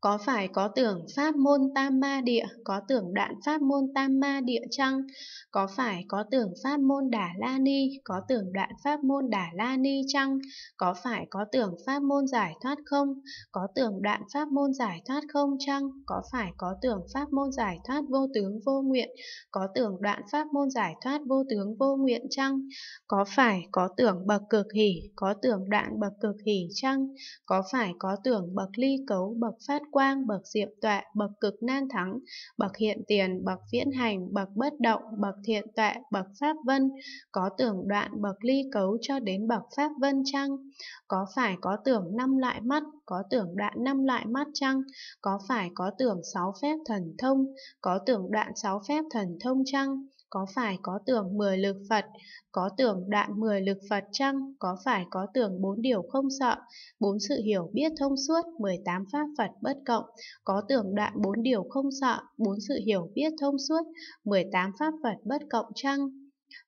có phải có tưởng pháp môn tam ma địa, có tưởng đoạn pháp môn tam ma địa chăng? Có phải có tưởng pháp môn đà la ni, có tưởng đoạn pháp môn đà la ni chăng? Có phải có tưởng pháp môn giải thoát không? Có tưởng đoạn pháp môn giải thoát không chăng? Có phải có tưởng pháp môn giải thoát vô tướng vô nguyện? Có tưởng đoạn pháp môn giải thoát vô tướng vô nguyện chăng? Có phải có tưởng bậc cực hỷ, có tưởng đoạn bậc cực hỷ chăng? Có phải có tưởng bậc ly cấu bậc phát quang, bậc diệm tọa, bậc cực nan thắng, bậc hiện tiền, bậc viễn hành, bậc bất động, bậc thiện tọa, bậc pháp vân, có tưởng đoạn, bậc ly cấu cho đến bậc pháp vân chăng? Có phải có tưởng năm loại mắt, có tưởng đoạn năm loại mắt chăng? có phải có tưởng sáu phép thần thông, có tưởng đoạn sáu phép thần thông chăng? có phải có tưởng mười lực Phật, có tưởng đoạn mười lực Phật chăng, có phải có tưởng bốn điều không sợ, bốn sự hiểu biết thông suốt, mười tám pháp Phật bất cộng, có tưởng đoạn bốn điều không sợ, bốn sự hiểu biết thông suốt, mười tám pháp Phật bất cộng chăng,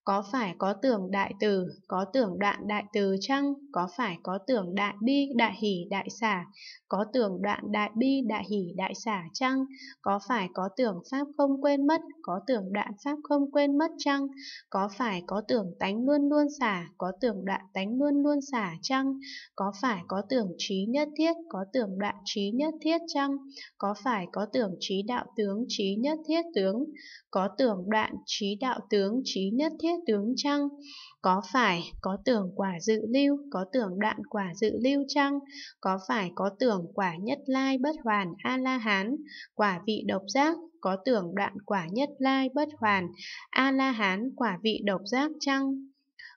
có phải có tưởng đại từ, có tưởng đoạn đại từ chăng? Có phải có tưởng đại bi, đại hỷ, đại xả? Có tưởng đoạn đại bi, đại hỷ, đại xả chăng? Có phải có tưởng pháp không quên mất, có tưởng đoạn pháp không quên mất chăng? Có phải có tưởng tánh luôn luôn xả, có tưởng đoạn tánh luôn luôn xả chăng? Có phải có tưởng trí nhất thiết, có tưởng đoạn trí nhất thiết chăng? Có phải có tưởng trí đạo tướng, trí nhất thiết tướng? Có tưởng đoạn trí đạo tướng, trí nhất thất thiết tướng chăng? Có phải có tưởng quả dự lưu, có tưởng đoạn quả dự lưu chăng? Có phải có tưởng quả nhất lai bất hoàn A-la-hán, quả vị độc giác, có tưởng đoạn quả nhất lai bất hoàn A-la-hán quả vị độc giác chăng?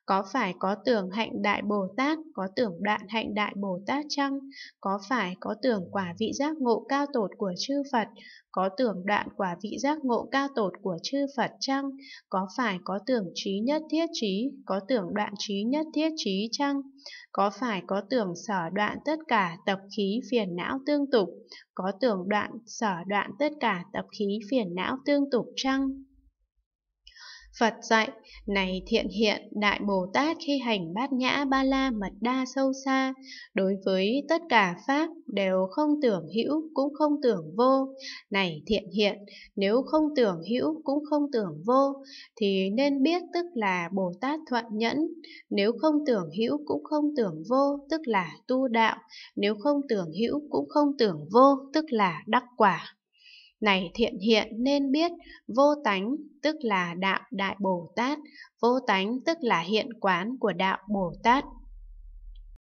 Có phải có tưởng hạnh đại Bồ Tát, có tưởng đoạn hạnh đại Bồ Tát chăng? Có phải có tưởng quả vị giác ngộ cao tột của chư Phật, có tưởng đoạn quả vị giác ngộ cao tột của chư Phật chăng? Có phải có tưởng trí nhất thiết trí, có tưởng đoạn trí nhất thiết trí chăng? Có phải có tưởng sở đoạn tất cả tập khí phiền não tương tục, có tưởng đoạn sở đoạn tất cả tập khí phiền não tương tục chăng? Phật dạy, này thiện hiện Đại Bồ Tát khi hành bát nhã ba la mật đa sâu xa, đối với tất cả Pháp đều không tưởng hữu cũng không tưởng vô. Này thiện hiện, nếu không tưởng hữu cũng không tưởng vô, thì nên biết tức là Bồ Tát thuận nhẫn. Nếu không tưởng hữu cũng không tưởng vô, tức là tu đạo. Nếu không tưởng hữu cũng không tưởng vô, tức là đắc quả này thiện hiện nên biết vô tánh tức là đạo đại Bồ Tát, vô tánh tức là hiện quán của đạo Bồ Tát.